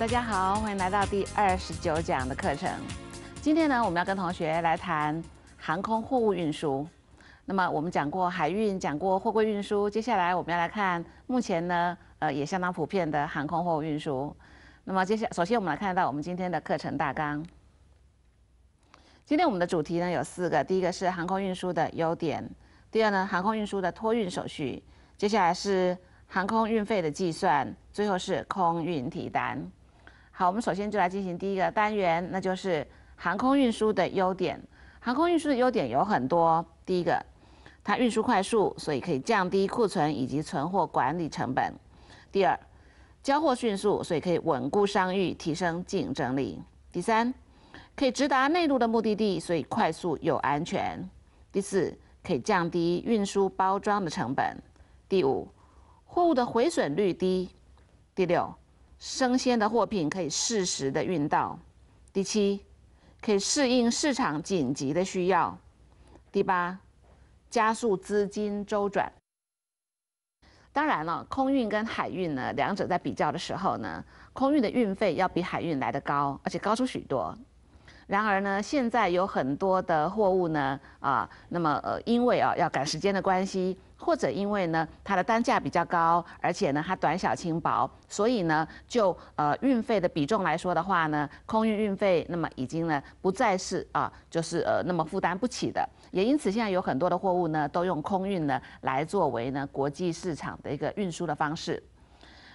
大家好，欢迎来到第二十九讲的课程。今天呢，我们要跟同学来谈航空货物运输。那么我们讲过海运，讲过货柜运输，接下来我们要来看目前呢，呃，也相当普遍的航空货物运输。那么，接下首先我们来看到我们今天的课程大纲。今天我们的主题呢有四个，第一个是航空运输的优点，第二呢航空运输的托运手续，接下来是航空运费的计算，最后是空运提单。好，我们首先就来进行第一个单元，那就是航空运输的优点。航空运输的优点有很多。第一个，它运输快速，所以可以降低库存以及存货管理成本。第二，交货迅速，所以可以稳固商誉，提升竞争力。第三，可以直达内陆的目的地，所以快速又安全。第四，可以降低运输包装的成本。第五，货物的毁损率低。第六。生鲜的货品可以适时的运到，第七，可以适应市场紧急的需要，第八，加速资金周转。当然了，空运跟海运呢，两者在比较的时候呢，空运的运费要比海运来的高，而且高出许多。然而呢，现在有很多的货物呢，啊，那么呃，因为啊，要赶时间的关系。或者因为呢，它的单价比较高，而且呢，它短小轻薄，所以呢，就呃，运费的比重来说的话呢，空运运费那么已经呢不再是啊，就是呃那么负担不起的。也因此，现在有很多的货物呢，都用空运呢来作为呢国际市场的一个运输的方式。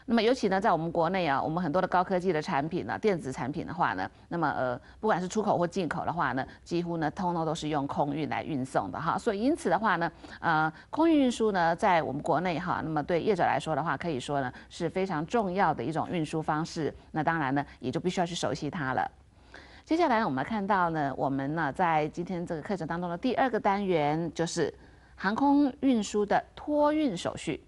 那么尤其呢，在我们国内啊，我们很多的高科技的产品呢，电子产品的话呢，那么呃，不管是出口或进口的话呢，几乎呢，通通都是用空运来运送的哈。所以因此的话呢，呃，空运运输呢，在我们国内哈，那么对业者来说的话，可以说呢，是非常重要的一种运输方式。那当然呢，也就必须要去熟悉它了。接下来我们看到呢，我们呢在今天这个课程当中的第二个单元就是航空运输的托运手续。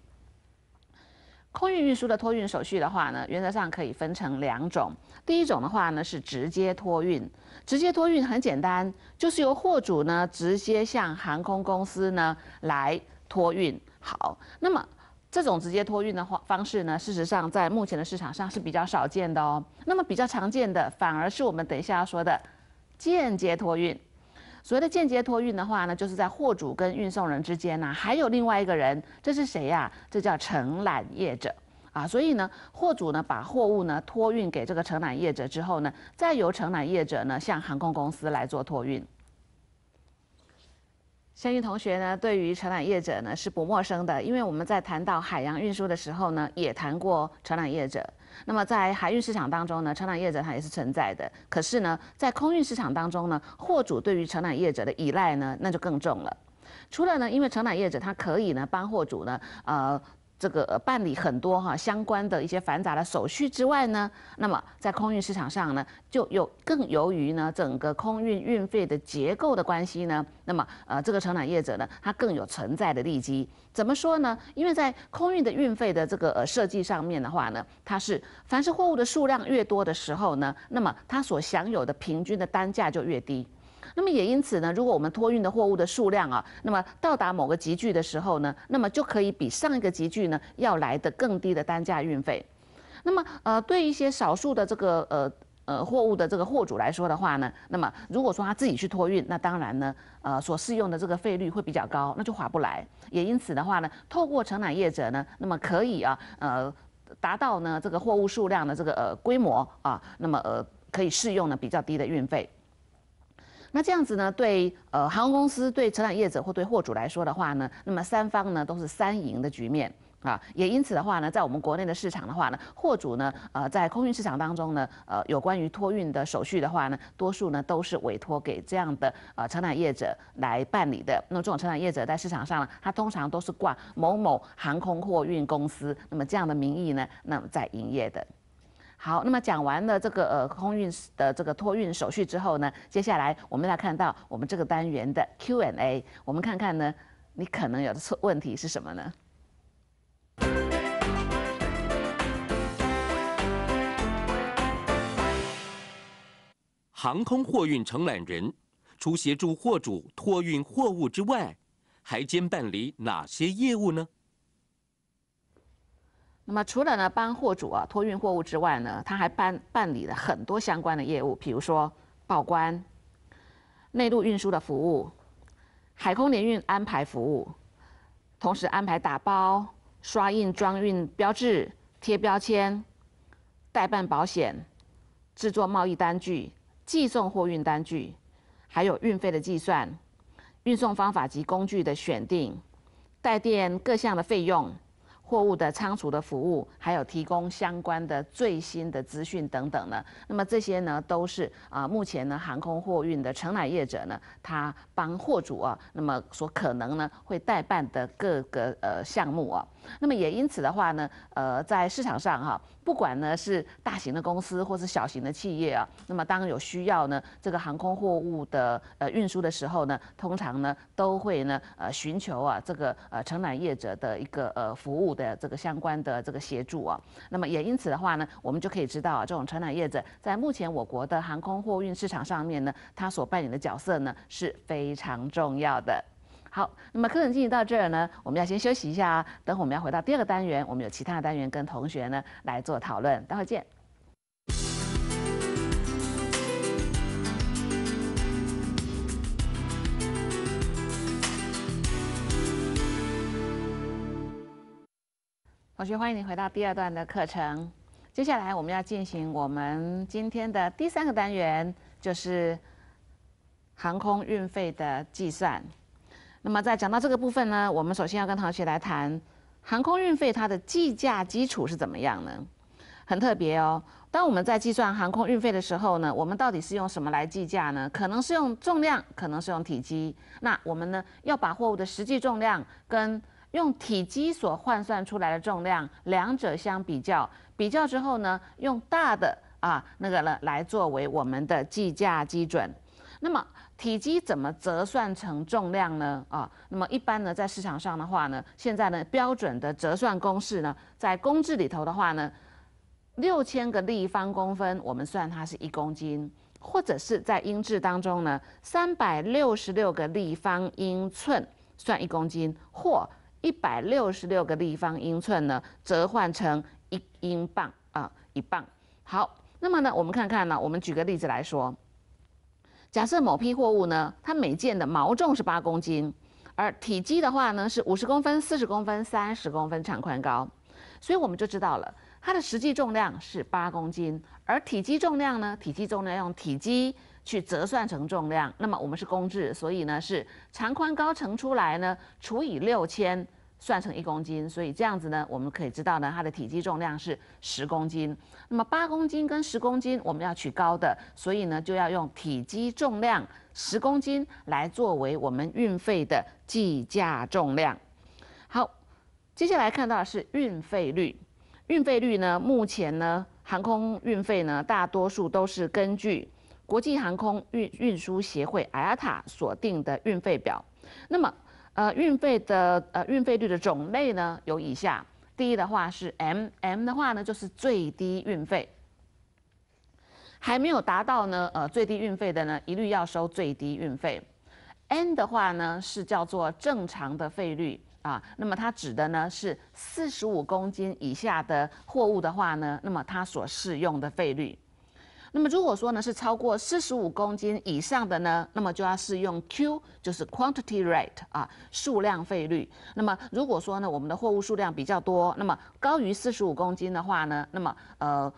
空运运输的托运手续的话呢，原则上可以分成两种。第一种的话呢是直接托运，直接托运很简单，就是由货主呢直接向航空公司呢来托运。好，那么这种直接托运的话方式呢，事实上在目前的市场上是比较少见的哦。那么比较常见的反而是我们等一下要说的间接托运。所谓的间接托运的话呢，就是在货主跟运送人之间呢，还有另外一个人，这是谁呀？这叫承揽业者啊。所以呢，货主呢把货物呢托运给这个承揽业者之后呢，再由承揽业者呢向航空公司来做托运。相信同学呢对于承揽业者呢是不陌生的，因为我们在谈到海洋运输的时候呢，也谈过承揽业者。那么在海运市场当中呢，承揽业者他也是存在的。可是呢，在空运市场当中呢，货主对于承揽业者的依赖呢，那就更重了。除了呢，因为承揽业者他可以呢帮货主呢，呃。这个办理很多哈相关的一些繁杂的手续之外呢，那么在空运市场上呢，就有更由于呢整个空运运费的结构的关系呢，那么呃这个承揽业者呢，它更有存在的利基。怎么说呢？因为在空运的运费的这个呃设计上面的话呢，它是凡是货物的数量越多的时候呢，那么它所享有的平均的单价就越低。那么也因此呢，如果我们托运的货物的数量啊，那么到达某个集聚的时候呢，那么就可以比上一个集聚呢要来的更低的单价运费。那么呃，对一些少数的这个呃呃货物的这个货主来说的话呢，那么如果说他自己去托运，那当然呢呃所适用的这个费率会比较高，那就划不来。也因此的话呢，透过承揽业者呢，那么可以啊呃达到呢这个货物数量的这个呃规模啊，那么呃可以适用呢比较低的运费。那这样子呢，对呃航空公司、对承揽业者或对货主来说的话呢，那么三方呢都是三赢的局面啊。也因此的话呢，在我们国内的市场的话呢，货主呢，呃，在空运市场当中呢，呃，有关于托运的手续的话呢，多数呢都是委托给这样的呃承揽业者来办理的。那么这种承揽业者在市场上，呢，它通常都是挂某某航空货运公司，那么这样的名义呢，那么在营业的。好，那么讲完了这个呃空运的这个托运手续之后呢，接下来我们来看到我们这个单元的 Q&A，我们看看呢，你可能有的错问题是什么呢？航空货运承揽人除协助货主托运货物之外，还兼办理哪些业务呢？那么除了呢帮货主啊托运货物之外呢，他还办办理了很多相关的业务，比如说报关、内陆运输的服务、海空联运安排服务，同时安排打包、刷印装运标志、贴标签、代办保险、制作贸易单据、寄送货运单据，还有运费的计算、运送方法及工具的选定、带电各项的费用。货物的仓储的服务，还有提供相关的最新的资讯等等呢。那么这些呢，都是啊，目前呢，航空货运的承揽业者呢，他帮货主啊，那么所可能呢，会代办的各个呃项目啊。那么也因此的话呢，呃，在市场上哈，不管呢是大型的公司或是小型的企业啊，那么当有需要呢，这个航空货物的呃运输的时候呢，通常呢都会呢呃寻求啊这个呃承揽业者的一个呃服务的这个相关的这个协助啊。那么也因此的话呢，我们就可以知道啊，这种承揽业者在目前我国的航空货运市场上面呢，它所扮演的角色呢是非常重要的。好，那么课程进行到这儿呢，我们要先休息一下。等会我们要回到第二个单元，我们有其他的单元跟同学呢来做讨论。待会儿见，同学，欢迎您回到第二段的课程。接下来我们要进行我们今天的第三个单元，就是航空运费的计算。那么在讲到这个部分呢，我们首先要跟同学来谈航空运费它的计价基础是怎么样呢？很特别哦。当我们在计算航空运费的时候呢，我们到底是用什么来计价呢？可能是用重量，可能是用体积。那我们呢要把货物的实际重量跟用体积所换算出来的重量两者相比较，比较之后呢，用大的啊那个了来作为我们的计价基准。那么体积怎么折算成重量呢？啊，那么一般呢，在市场上的话呢，现在呢标准的折算公式呢，在公制里头的话呢，六千个立方公分我们算它是一公斤，或者是在英制当中呢，三百六十六个立方英寸算一公斤，或一百六十六个立方英寸呢折换成一英镑啊一磅。好，那么呢，我们看看呢，我们举个例子来说。假设某批货物呢，它每件的毛重是八公斤，而体积的话呢是五十公分、四十公分、三十公分长宽高，所以我们就知道了它的实际重量是八公斤，而体积重量呢，体积重量用体积去折算成重量，那么我们是公制，所以呢是长宽高乘出来呢除以六千。算成一公斤，所以这样子呢，我们可以知道呢，它的体积重量是十公斤。那么八公斤跟十公斤，我们要取高的，所以呢，就要用体积重量十公斤来作为我们运费的计价重量。好，接下来看到的是运费率。运费率呢，目前呢，航空运费呢，大多数都是根据国际航空运运输协会 IATA 所定的运费表。那么呃，运费的呃，运费率的种类呢，有以下。第一的话是 M，M 的话呢，就是最低运费，还没有达到呢，呃，最低运费的呢，一律要收最低运费。N 的话呢，是叫做正常的费率啊，那么它指的呢是四十五公斤以下的货物的话呢，那么它所适用的费率。那么如果说呢是超过四十五公斤以上的呢，那么就要适用 Q，就是 quantity rate 啊，数量费率。那么如果说呢我们的货物数量比较多，那么高于四十五公斤的话呢，那么呃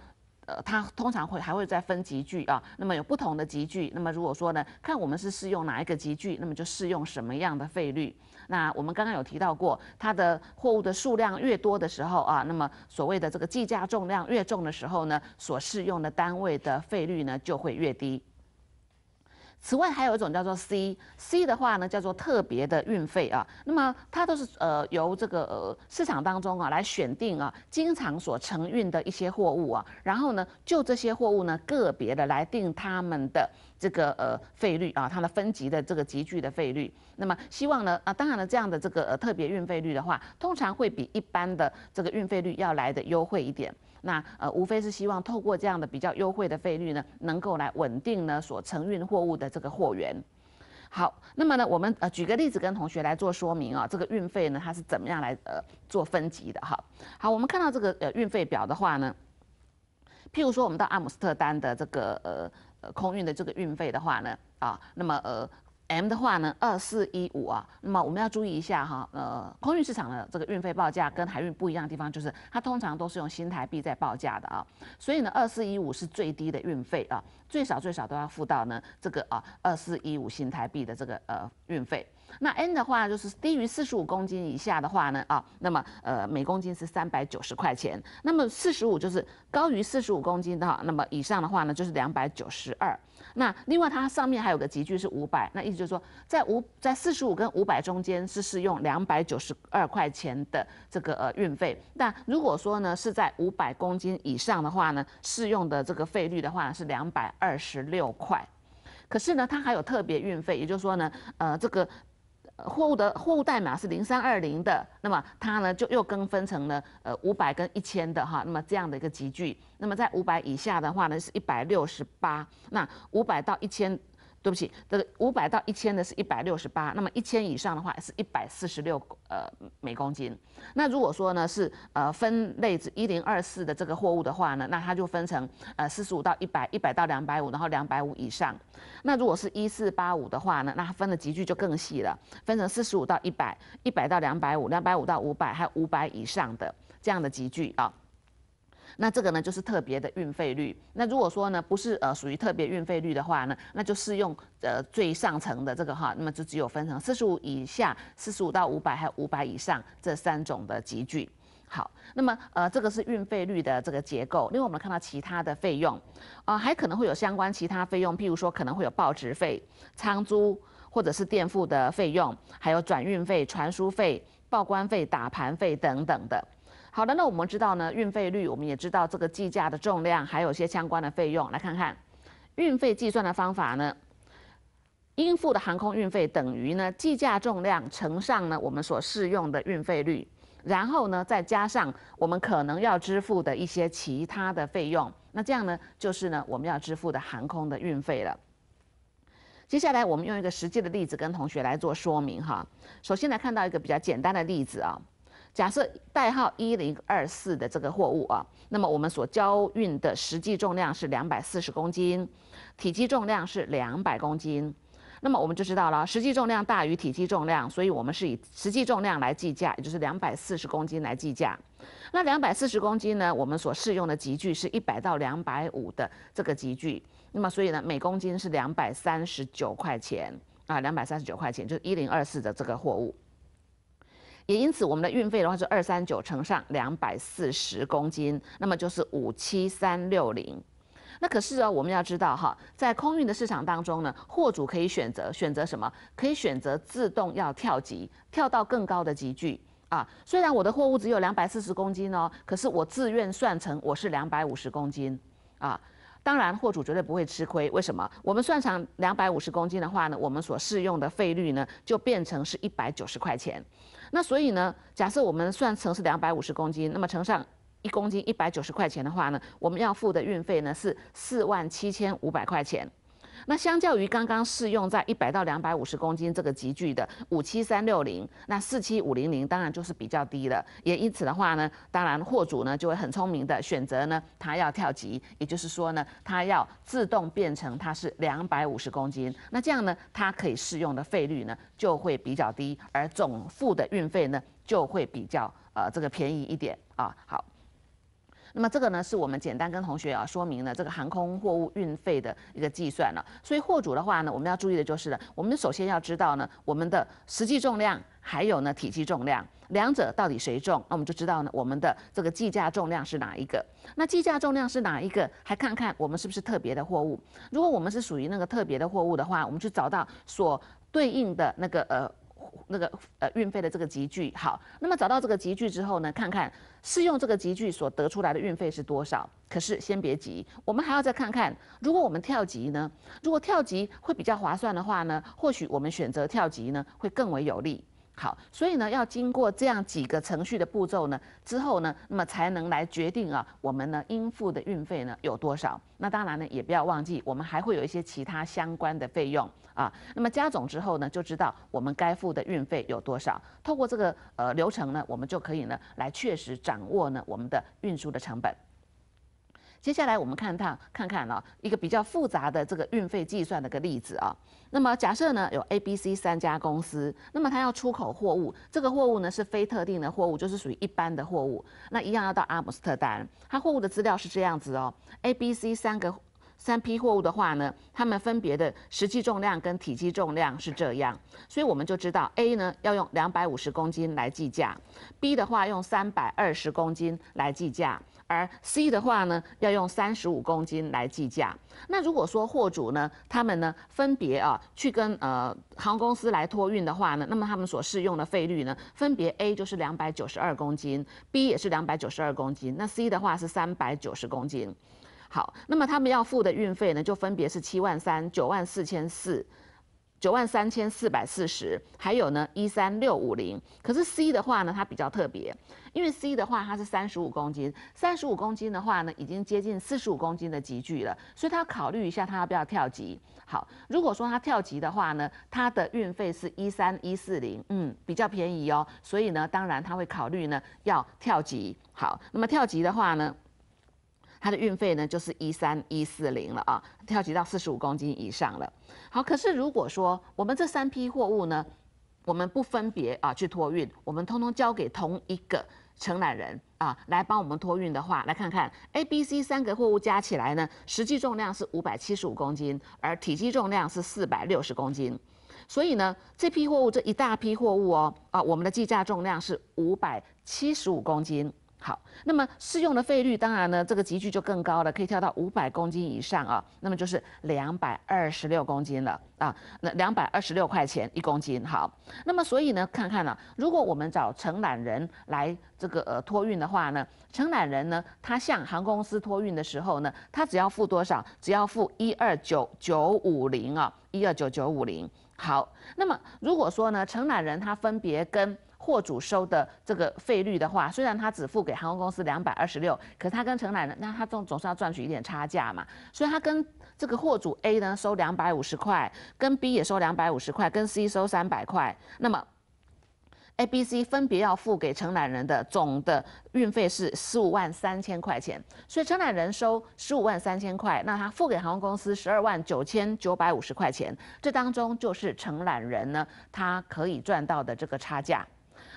呃它通常会还会再分集距啊，那么有不同的集距。那么如果说呢看我们是适用哪一个集距，那么就适用什么样的费率。那我们刚刚有提到过，它的货物的数量越多的时候啊，那么所谓的这个计价重量越重的时候呢，所适用的单位的费率呢就会越低。此外，还有一种叫做 C，C 的话呢叫做特别的运费啊，那么它都是呃由这个呃市场当中啊来选定啊，经常所承运的一些货物啊，然后呢就这些货物呢个别的来定他们的。这个呃费率啊，它的分级的这个集聚的费率，那么希望呢啊，当然了，这样的这个呃特别运费率的话，通常会比一般的这个运费率要来的优惠一点。那呃无非是希望透过这样的比较优惠的费率呢，能够来稳定呢所承运货物的这个货源。好，那么呢我们呃举个例子跟同学来做说明啊，这个运费呢它是怎么样来呃做分级的哈。好，我们看到这个呃运费表的话呢，譬如说我们到阿姆斯特丹的这个呃。空运的这个运费的话呢，啊，那么呃，M 的话呢，二四一五啊，那么我们要注意一下哈，呃，空运市场的这个运费报价跟海运不一样的地方，就是它通常都是用新台币在报价的啊，所以呢，二四一五是最低的运费啊，最少最少都要付到呢这个啊，二四一五新台币的这个呃运费。那 N 的话就是低于四十五公斤以下的话呢啊，那么呃每公斤是三百九十块钱。那么四十五就是高于四十五公斤的，那么以上的话呢就是两百九十二。那另外它上面还有个集距是五百，那意思就是说在五在四十五跟五百中间是适用两百九十二块钱的这个呃运费。那如果说呢是在五百公斤以上的话呢，适用的这个费率的话是两百二十六块。可是呢它还有特别运费，也就是说呢呃这个。货物的货物代码是零三二零的，那么它呢就又跟分成了呃五百跟一千的哈，那么这样的一个集聚，那么在五百以下的话呢是一百六十八，那五百到一千。对不起，这个五百到一千的是一百六十八，那么一千以上的话是一百四十六呃每公斤。那如果说呢是呃分类子一零二四的这个货物的话呢，那它就分成呃四十五到一百、一百到两百五，然后两百五以上。那如果是一四八五的话呢，那它分的集聚就更细了，分成四十五到一百、一百到两百五、两百五到五百，还有五百以上的这样的集聚啊。那这个呢，就是特别的运费率。那如果说呢，不是呃属于特别运费率的话呢，那就适用呃最上层的这个哈，那么就只有分成四十五以下、四十五到五百还有五百以上这三种的集聚。好，那么呃这个是运费率的这个结构。另外我们看到其他的费用，啊还可能会有相关其他费用，譬如说可能会有报值费、仓租或者是垫付的费用，还有转运费、传输费、报关费、打盘费等等的。好的，那我们知道呢，运费率，我们也知道这个计价的重量，还有一些相关的费用。来看看运费计算的方法呢？应付的航空运费等于呢计价重量乘上呢我们所适用的运费率，然后呢再加上我们可能要支付的一些其他的费用，那这样呢就是呢我们要支付的航空的运费了。接下来我们用一个实际的例子跟同学来做说明哈。首先来看到一个比较简单的例子啊。假设代号一零二四的这个货物啊，那么我们所交运的实际重量是两百四十公斤，体积重量是两百公斤，那么我们就知道了实际重量大于体积重量，所以我们是以实际重量来计价，也就是两百四十公斤来计价。那两百四十公斤呢，我们所适用的集距是一百到两百五的这个集距，那么所以呢，每公斤是两百三十九块钱啊，两百三十九块钱就是一零二四的这个货物。也因此，我们的运费的话是二三九乘上两百四十公斤，那么就是五七三六零。那可是哦，我们要知道哈，在空运的市场当中呢，货主可以选择选择什么？可以选择自动要跳级，跳到更高的级距啊。虽然我的货物只有两百四十公斤哦，可是我自愿算成我是两百五十公斤啊。当然，货主绝对不会吃亏。为什么？我们算成两百五十公斤的话呢，我们所适用的费率呢，就变成是一百九十块钱。那所以呢，假设我们算成是两百五十公斤，那么乘上一公斤一百九十块钱的话呢，我们要付的运费呢是四万七千五百块钱。那相较于刚刚适用在一百到两百五十公斤这个级距的五七三六零，那四七五零零当然就是比较低了。也因此的话呢，当然货主呢就会很聪明的选择呢，他要跳级，也就是说呢，他要自动变成他是两百五十公斤。那这样呢，它可以适用的费率呢就会比较低，而总付的运费呢就会比较呃这个便宜一点啊。好。那么这个呢，是我们简单跟同学啊说明了这个航空货物运费的一个计算了。所以货主的话呢，我们要注意的就是呢，我们首先要知道呢，我们的实际重量，还有呢体积重量，两者到底谁重，那我们就知道呢我们的这个计价重量是哪一个。那计价重量是哪一个，还看看我们是不是特别的货物。如果我们是属于那个特别的货物的话，我们去找到所对应的那个呃。那个呃，运费的这个集聚。好，那么找到这个集聚之后呢，看看适用这个集聚所得出来的运费是多少。可是先别急，我们还要再看看，如果我们跳级呢，如果跳级会比较划算的话呢，或许我们选择跳级呢会更为有利。好，所以呢，要经过这样几个程序的步骤呢，之后呢，那么才能来决定啊，我们呢应付的运费呢有多少？那当然呢，也不要忘记，我们还会有一些其他相关的费用啊。那么加总之后呢，就知道我们该付的运费有多少。透过这个呃流程呢，我们就可以呢来确实掌握呢我们的运输的成本。接下来我们看看看看了一个比较复杂的这个运费计算的一个例子啊。那么假设呢有 A、B、C 三家公司，那么它要出口货物，这个货物呢是非特定的货物，就是属于一般的货物，那一样要到阿姆斯特丹。它货物的资料是这样子哦，A、B、C 三个。三批货物的话呢，他们分别的实际重量跟体积重量是这样，所以我们就知道 A 呢要用两百五十公斤来计价，B 的话用三百二十公斤来计价，而 C 的话呢要用三十五公斤来计价。那如果说货主呢，他们呢分别啊去跟呃航空公司来托运的话呢，那么他们所适用的费率呢，分别 A 就是两百九十二公斤，B 也是两百九十二公斤，那 C 的话是三百九十公斤。好，那么他们要付的运费呢，就分别是七万三、九万四千四、九万三千四百四十，还有呢一三六五零。可是 C 的话呢，它比较特别，因为 C 的话它是三十五公斤，三十五公斤的话呢，已经接近四十五公斤的级距了，所以他考虑一下，他要不要跳级？好，如果说他跳级的话呢，他的运费是一三一四零，嗯，比较便宜哦，所以呢，当然他会考虑呢要跳级。好，那么跳级的话呢？它的运费呢，就是一三一四零了啊，跳级到四十五公斤以上了。好，可是如果说我们这三批货物呢，我们不分别啊去托运，我们通通交给同一个承揽人啊来帮我们托运的话，来看看 A、B、C 三个货物加起来呢，实际重量是五百七十五公斤，而体积重量是四百六十公斤。所以呢，这批货物这一大批货物哦，啊，我们的计价重量是五百七十五公斤。好，那么适用的费率当然呢，这个集聚就更高了，可以跳到五百公斤以上啊，那么就是两百二十六公斤了啊，那两百二十六块钱一公斤。好，那么所以呢，看看呢，如果我们找承揽人来这个呃托运的话呢，承揽人呢，他向航空公司托运的时候呢，他只要付多少？只要付一二九九五零啊，一二九九五零。好，那么如果说呢，承揽人他分别跟货主收的这个费率的话，虽然他只付给航空公司两百二十六，可是他跟承揽人，那他总总是要赚取一点差价嘛。所以他跟这个货主 A 呢收两百五十块，跟 B 也收两百五十块，跟 C 收三百块。那么 A、B、C 分别要付给承揽人的总的运费是十五万三千块钱。所以承揽人收十五万三千块，那他付给航空公司十二万九千九百五十块钱，这当中就是承揽人呢他可以赚到的这个差价。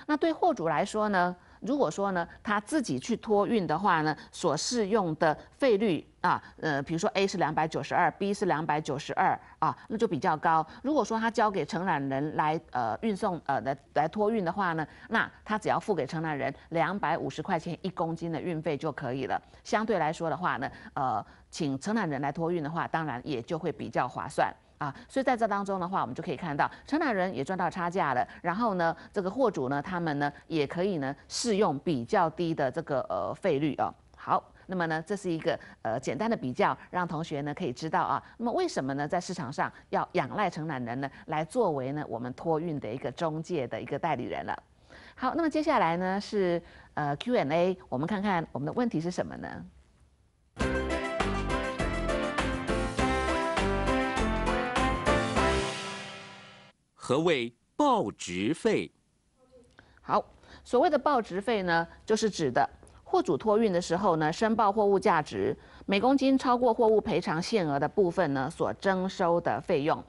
那对货主来说呢？如果说呢他自己去托运的话呢，所适用的费率啊，呃，比如说 A 是两百九十二，B 是两百九十二啊，那就比较高。如果说他交给承揽人来呃运送呃来来托运的话呢，那他只要付给承揽人两百五十块钱一公斤的运费就可以了。相对来说的话呢，呃，请承揽人来托运的话，当然也就会比较划算。啊，所以在这当中的话，我们就可以看到承揽人也赚到差价了。然后呢，这个货主呢，他们呢也可以呢适用比较低的这个呃费率哦。好，那么呢，这是一个呃简单的比较，让同学呢可以知道啊，那么为什么呢在市场上要仰赖承揽人呢来作为呢我们托运的一个中介的一个代理人了？好，那么接下来呢是呃 Q&A，我们看看我们的问题是什么呢？何谓报值费？好，所谓的报值费呢，就是指的货主托运的时候呢，申报货物价值每公斤超过货物赔偿限额的部分呢，所征收的费用。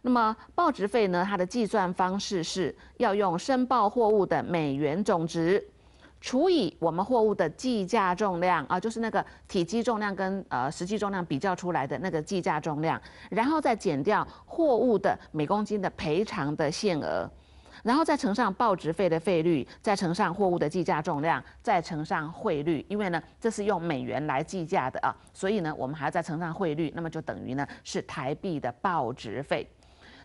那么报值费呢，它的计算方式是要用申报货物的美元总值。除以我们货物的计价重量啊，就是那个体积重量跟呃实际重量比较出来的那个计价重量，然后再减掉货物的每公斤的赔偿的限额，然后再乘上报值费的费率，再乘上货物的计价重量，再乘上汇率，因为呢这是用美元来计价的啊，所以呢我们还要再乘上汇率，那么就等于呢是台币的报值费。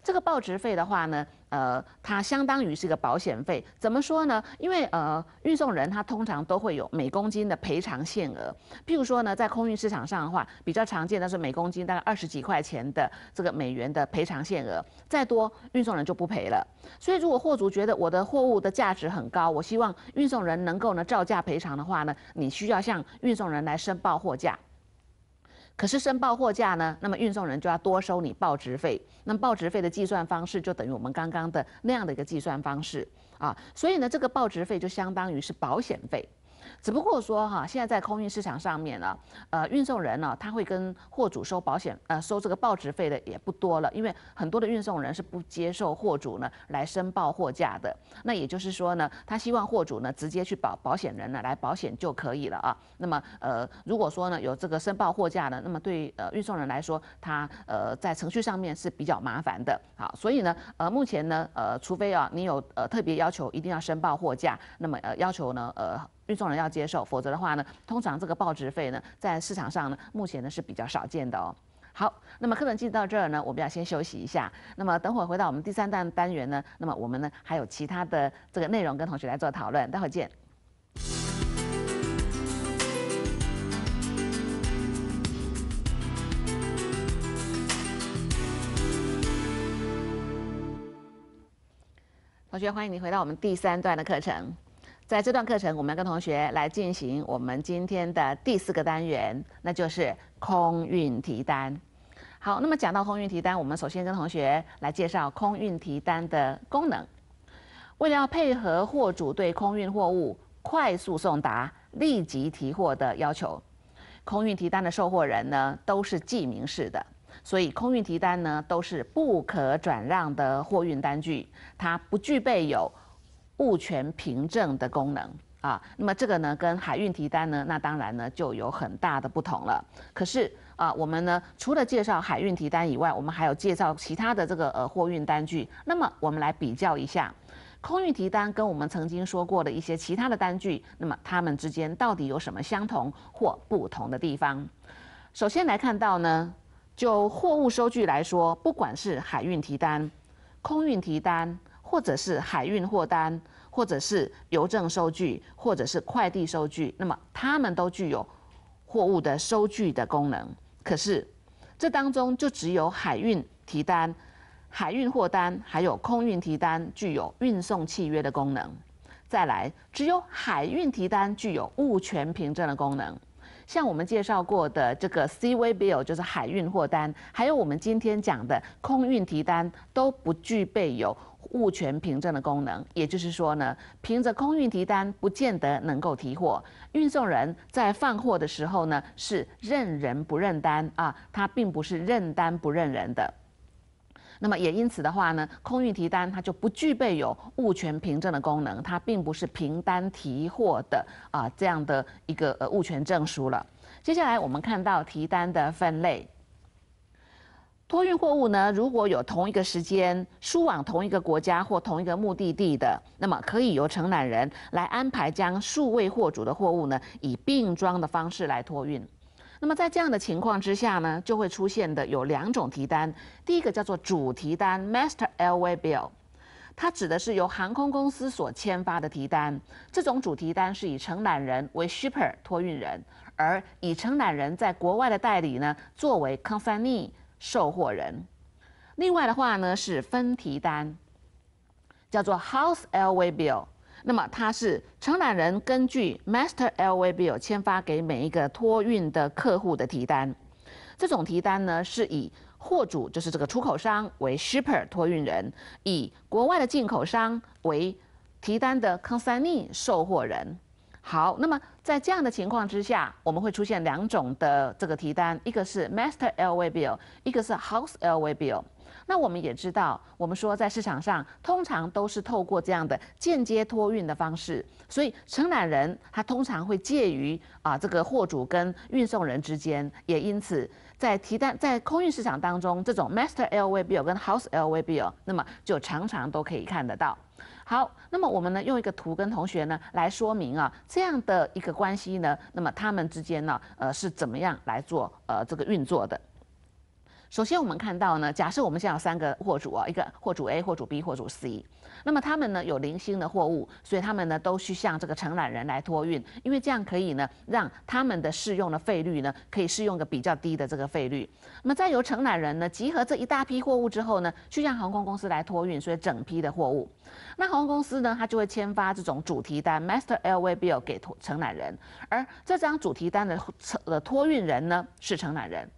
这个报值费的话呢。呃，它相当于是个保险费，怎么说呢？因为呃，运送人他通常都会有每公斤的赔偿限额。譬如说呢，在空运市场上的话，比较常见的是每公斤大概二十几块钱的这个美元的赔偿限额，再多运送人就不赔了。所以如果货主觉得我的货物的价值很高，我希望运送人能够呢照价赔偿的话呢，你需要向运送人来申报货价。可是申报货价呢？那么运送人就要多收你报值费。那报值费的计算方式就等于我们刚刚的那样的一个计算方式啊。所以呢，这个报值费就相当于是保险费。只不过说哈，现在在空运市场上面呢，呃，运送人呢，他会跟货主收保险，呃，收这个报值费的也不多了，因为很多的运送人是不接受货主呢来申报货价的。那也就是说呢，他希望货主呢直接去保保险人呢来保险就可以了啊。那么呃，如果说呢有这个申报货价呢，那么对呃运送人来说，他呃在程序上面是比较麻烦的。好，所以呢，呃，目前呢，呃，除非啊你有呃特别要求一定要申报货价，那么呃要求呢，呃。阅众人要接受，否则的话呢，通常这个报纸费呢，在市场上呢，目前呢是比较少见的哦。好，那么课程进到这儿呢，我们要先休息一下。那么等会儿回到我们第三段单元呢，那么我们呢还有其他的这个内容跟同学来做讨论。待会儿见，同学，欢迎你回到我们第三段的课程。在这段课程，我们要跟同学来进行我们今天的第四个单元，那就是空运提单。好，那么讲到空运提单，我们首先跟同学来介绍空运提单的功能。为了要配合货主对空运货物快速送达、立即提货的要求，空运提单的售货人呢都是记名式的，所以空运提单呢都是不可转让的货运单据，它不具备有。物权凭证的功能啊，那么这个呢，跟海运提单呢，那当然呢就有很大的不同了。可是啊，我们呢除了介绍海运提单以外，我们还有介绍其他的这个呃货运单据。那么我们来比较一下，空运提单跟我们曾经说过的一些其他的单据，那么它们之间到底有什么相同或不同的地方？首先来看到呢，就货物收据来说，不管是海运提单、空运提单。或者是海运货单，或者是邮政收据，或者是快递收据，那么他们都具有货物的收据的功能。可是这当中就只有海运提单、海运货单，还有空运提单具有运送契约的功能。再来，只有海运提单具有物权凭证的功能。像我们介绍过的这个 C V bill 就是海运货单，还有我们今天讲的空运提单都不具备有。物权凭证的功能，也就是说呢，凭着空运提单不见得能够提货。运送人在放货的时候呢，是认人不认单啊，它并不是认单不认人的。那么也因此的话呢，空运提单它就不具备有物权凭证的功能，它并不是凭单提货的啊这样的一个呃物权证书了。接下来我们看到提单的分类。托运货物呢，如果有同一个时间输往同一个国家或同一个目的地的，那么可以由承揽人来安排将数位货主的货物呢以并装的方式来托运。那么在这样的情况之下呢，就会出现的有两种提单，第一个叫做主题单 （Master a i w a y Bill），它指的是由航空公司所签发的提单。这种主题单是以承揽人为 Shipper 托运人，而以承揽人在国外的代理呢作为 c o n f i n e e 售货人，另外的话呢是分提单，叫做 House L V Bill。那么它是承揽人根据 Master L V Bill 签发给每一个托运的客户的提单。这种提单呢是以货主，就是这个出口商为 Shipper 托运人，以国外的进口商为提单的 Consignee 售货人。好，那么在这样的情况之下，我们会出现两种的这个提单，一个是 Master L V Bill，一个是 House L V Bill。那我们也知道，我们说在市场上通常都是透过这样的间接托运的方式，所以承揽人他通常会介于啊这个货主跟运送人之间，也因此在提单在空运市场当中，这种 Master L V Bill 跟 House L V Bill，那么就常常都可以看得到。好，那么我们呢用一个图跟同学呢来说明啊这样的一个关系呢，那么他们之间呢，呃是怎么样来做呃这个运作的？首先，我们看到呢，假设我们现在有三个货主啊，一个货主 A、货主 B、货主 C，那么他们呢有零星的货物，所以他们呢都去向这个承揽人来托运，因为这样可以呢让他们的适用的费率呢可以适用个比较低的这个费率。那么再由承揽人呢集合这一大批货物之后呢，去向航空公司来托运，所以整批的货物，那航空公司呢他就会签发这种主题单 Master L V Bill 给托承揽人，而这张主题单的承的托运人呢是承揽人。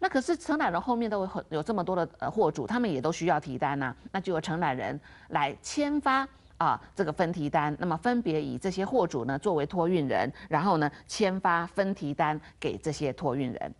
那可是承揽人后面都有有这么多的呃货主，他们也都需要提单呐。那就有承揽人来签发啊这个分提单，那么分别以这些货主呢作为托运人，然后呢签发分提单给这些托运人。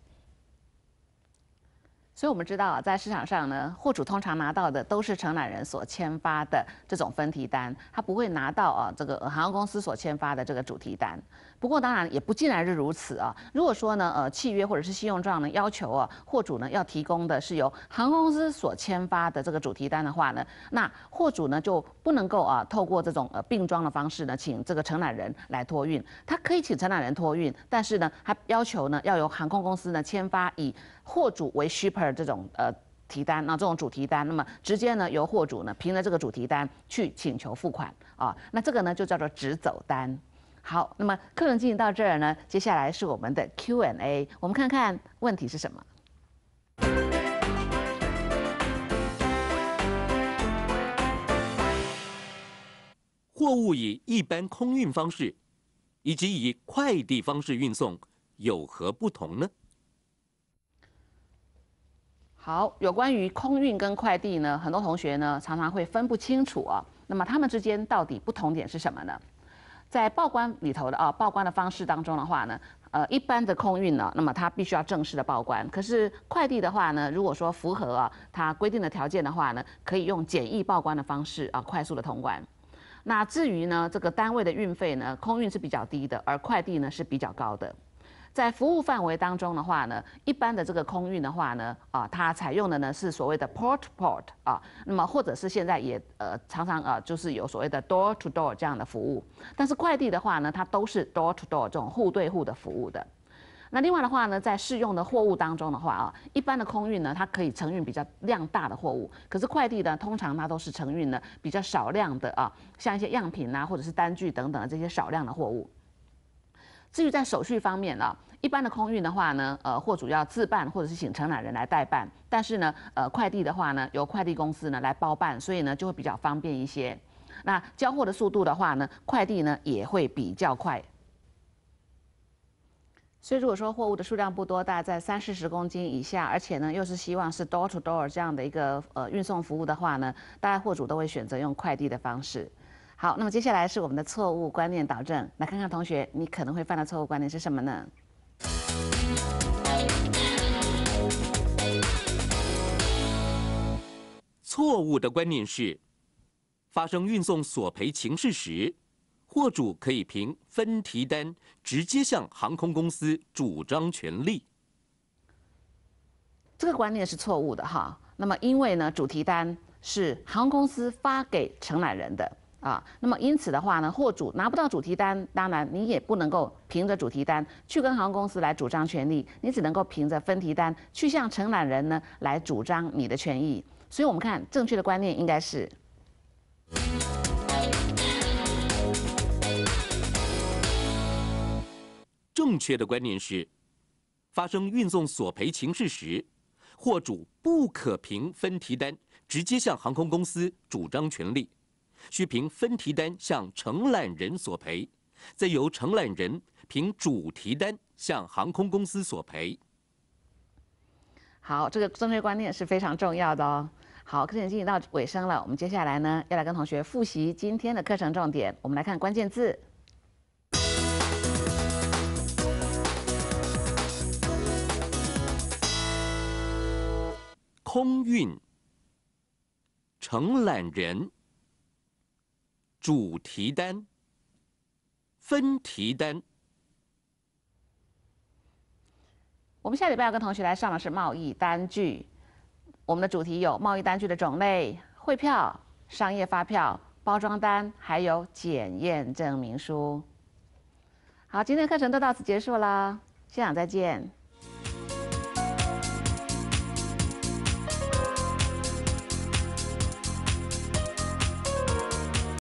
所以，我们知道啊，在市场上呢，货主通常拿到的都是承揽人所签发的这种分提单，他不会拿到啊这个航空公司所签发的这个主题单。不过当然也不尽然是如此啊。如果说呢，呃，契约或者是信用状呢要求啊，货主呢要提供的是由航空公司所签发的这个主题单的话呢，那货主呢就不能够啊透过这种呃并装的方式呢，请这个承揽人来托运。他可以请承揽人托运，但是呢，他要求呢要由航空公司呢签发以货主为 shipper 这种呃提单，那这种主题单，那么直接呢由货主呢凭着这个主题单去请求付款啊。那这个呢就叫做直走单。好，那么课程进行到这儿呢，接下来是我们的 Q&A。我们看看问题是什么？货物以一般空运方式，以及以快递方式运送有何不同呢？好，有关于空运跟快递呢，很多同学呢常常会分不清楚啊。那么他们之间到底不同点是什么呢？在报关里头的啊，报关的方式当中的话呢，呃，一般的空运呢，那么它必须要正式的报关；可是快递的话呢，如果说符合啊它规定的条件的话呢，可以用简易报关的方式啊，快速的通关。那至于呢，这个单位的运费呢，空运是比较低的，而快递呢是比较高的。在服务范围当中的话呢，一般的这个空运的话呢，啊，它采用的呢是所谓的 port port 啊，那么或者是现在也呃常常呃就是有所谓的 door to door 这样的服务。但是快递的话呢，它都是 door to door 这种户对户的服务的。那另外的话呢，在适用的货物当中的话啊，一般的空运呢，它可以承运比较量大的货物，可是快递呢，通常它都是承运呢比较少量的啊，像一些样品啊，或者是单据等等的这些少量的货物。至于在手续方面呢，一般的空运的话呢，呃，货主要自办或者是请承揽人来代办，但是呢，呃，快递的话呢，由快递公司呢来包办，所以呢就会比较方便一些。那交货的速度的话呢，快递呢也会比较快。所以如果说货物的数量不多，大概在三四十公斤以下，而且呢又是希望是 door to door 这样的一个呃运送服务的话呢，大家货主都会选择用快递的方式。好，那么接下来是我们的错误观念导正。来看看同学，你可能会犯的错误观念是什么呢？错误的观念是：发生运送索赔情事时，货主可以凭分提单直接向航空公司主张权利。这个观念是错误的哈。那么，因为呢，主题单是航空公司发给承揽人的。啊，那么因此的话呢，货主拿不到主题单，当然你也不能够凭着主题单去跟航空公司来主张权利，你只能够凭着分提单去向承揽人呢来主张你的权益。所以，我们看正确的观念应该是：正确的观念是，发生运送索赔情事时，货主不可凭分提单直接向航空公司主张权利。需凭分提单向承揽人索赔，再由承揽人凭主题单向航空公司索赔。好，这个正确观念是非常重要的哦。好，课程进行到尾声了，我们接下来呢要来跟同学复习今天的课程重点。我们来看关键字：空运、承揽人。主题单、分题单。我们下礼拜要跟同学来上的是贸易单据，我们的主题有贸易单据的种类、汇票、商业发票、包装单，还有检验证明书。好，今天的课程都到此结束啦，现场再见。